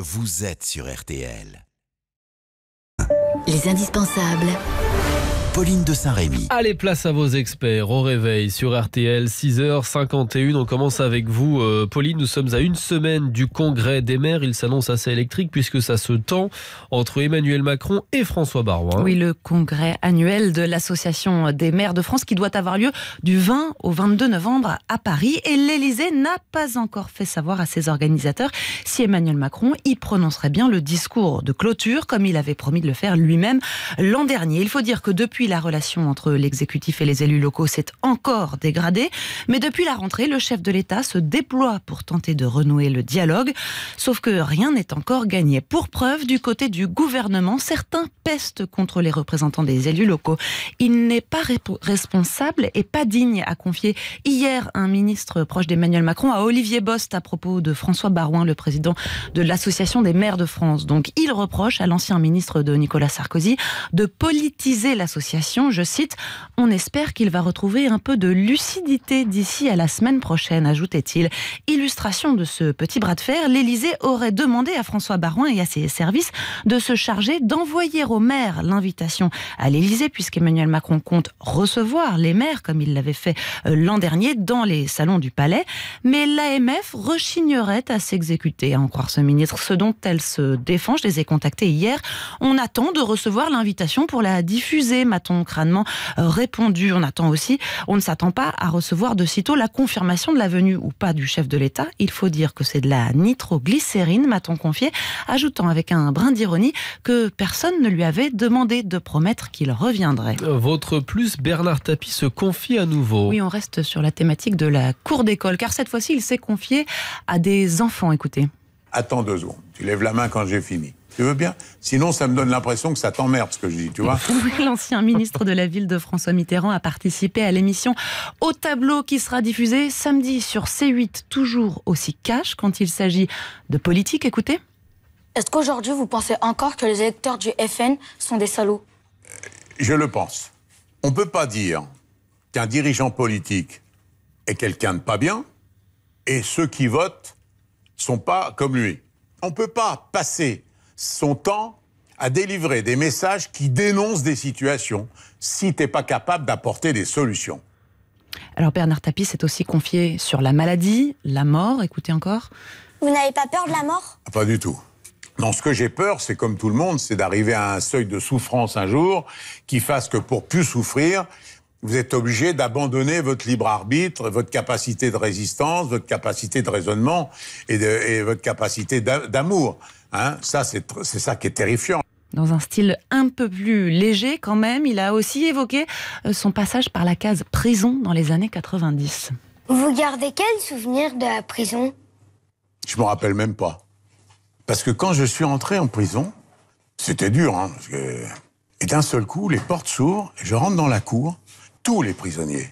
Vous êtes sur RTL. Les indispensables. Pauline de Saint-Rémy. Allez, place à vos experts au réveil sur RTL, 6h51. On commence avec vous, euh, Pauline. Nous sommes à une semaine du congrès des maires. Il s'annonce assez électrique puisque ça se tend entre Emmanuel Macron et François Baroin. Oui, le congrès annuel de l'Association des maires de France qui doit avoir lieu du 20 au 22 novembre à Paris. Et l'Élysée n'a pas encore fait savoir à ses organisateurs si Emmanuel Macron y prononcerait bien le discours de clôture comme il avait promis de le faire lui-même l'an dernier. Il faut dire que depuis la relation entre l'exécutif et les élus locaux s'est encore dégradée. Mais depuis la rentrée, le chef de l'État se déploie pour tenter de renouer le dialogue. Sauf que rien n'est encore gagné. Pour preuve, du côté du gouvernement, certains pestent contre les représentants des élus locaux. Il n'est pas responsable et pas digne, à confier hier un ministre proche d'Emmanuel Macron à Olivier Bost à propos de François Barouin, le président de l'Association des maires de France. Donc il reproche à l'ancien ministre de Nicolas Sarkozy de politiser l'association je cite, On espère qu'il va retrouver un peu de lucidité d'ici à la semaine prochaine, ajoutait-il. Illustration de ce petit bras de fer, l'Élysée aurait demandé à François Baroin et à ses services de se charger d'envoyer aux maires l'invitation à l'Élysée, puisqu'Emmanuel Macron compte recevoir les maires, comme il l'avait fait euh, l'an dernier, dans les salons du palais. Mais l'AMF rechignerait à s'exécuter, à en croire ce ministre, ce dont elle se défend. Je les ai contactés hier. On attend de recevoir l'invitation pour la diffuser. M'a-t-on crânement euh, répondu. On attend aussi, on ne s'attend pas à recevoir de sitôt la confirmation de la venue ou pas du chef de l'État. Il faut dire que c'est de la nitroglycérine, m'a-t-on confié, ajoutant avec un brin d'ironie que personne ne lui avait demandé de promettre qu'il reviendrait. Euh, votre plus, Bernard Tapie se confie à nouveau. Oui, on reste sur la thématique de la cour d'école, car cette fois-ci, il s'est confié à des enfants. Écoutez. Attends deux secondes. Tu lèves la main quand j'ai fini. Tu veux bien Sinon, ça me donne l'impression que ça t'emmerde ce que je dis, tu vois. L'ancien ministre de la ville de François Mitterrand a participé à l'émission Au tableau qui sera diffusé samedi sur C8, toujours aussi cash quand il s'agit de politique. Écoutez. Est-ce qu'aujourd'hui, vous pensez encore que les électeurs du FN sont des salauds euh, Je le pense. On ne peut pas dire qu'un dirigeant politique est quelqu'un de pas bien et ceux qui votent sont pas comme lui. On ne peut pas passer son temps à délivrer des messages qui dénoncent des situations si tu n'es pas capable d'apporter des solutions. Alors Bernard Tapie s'est aussi confié sur la maladie, la mort, écoutez encore. Vous n'avez pas peur de la mort ah, Pas du tout. Non, ce que j'ai peur, c'est comme tout le monde, c'est d'arriver à un seuil de souffrance un jour qui fasse que pour plus souffrir, vous êtes obligé d'abandonner votre libre arbitre, votre capacité de résistance, votre capacité de raisonnement et, votre capacité d'amour. Hein. ça, c'est ça qui est terrifiant. Dans un style un peu plus léger quand même, il a aussi évoqué euh, son passage par la case prison dans les années 90. Vous gardez quel souvenir de la prison Je me rappelle même pas. Parce que quand je suis entré en prison, c'était dur. Hein, et d'un seul coup, les portes s'ouvrent, je rentre dans la cour, tous les prisonniers,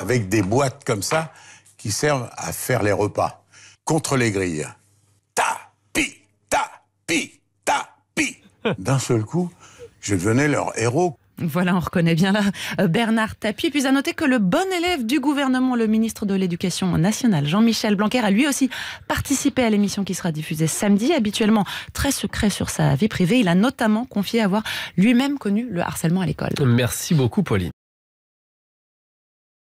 avec des boîtes comme ça qui servent à faire les repas, contre les grilles. Ta, tapi, ta, D'un seul coup, je devenais leur héros. Voilà, on reconnaît bien là euh, Bernard Tapie. Puis à noter que le bon élève du gouvernement, le ministre de l'Éducation nationale, Jean-Michel Blanquer, a lui aussi participé à l'émission qui sera diffusée samedi. Habituellement très secret sur sa vie privée, il a notamment confié avoir lui-même connu le harcèlement à l'école. Merci beaucoup, Pauline.